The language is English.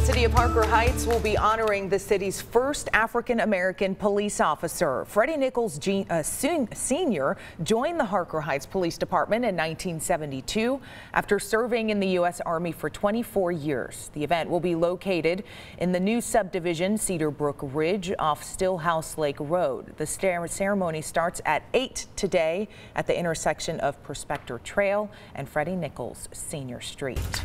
The city of Parker Heights will be honoring the city's first African American police officer. Freddie Nichols uh, Sr. joined the Parker Heights Police Department in 1972 after serving in the U.S. Army for 24 years. The event will be located in the new subdivision Cedar Brook Ridge off Stillhouse Lake Road. The ceremony starts at 8 today at the intersection of Prospector Trail and Freddie Nichols Sr. Street.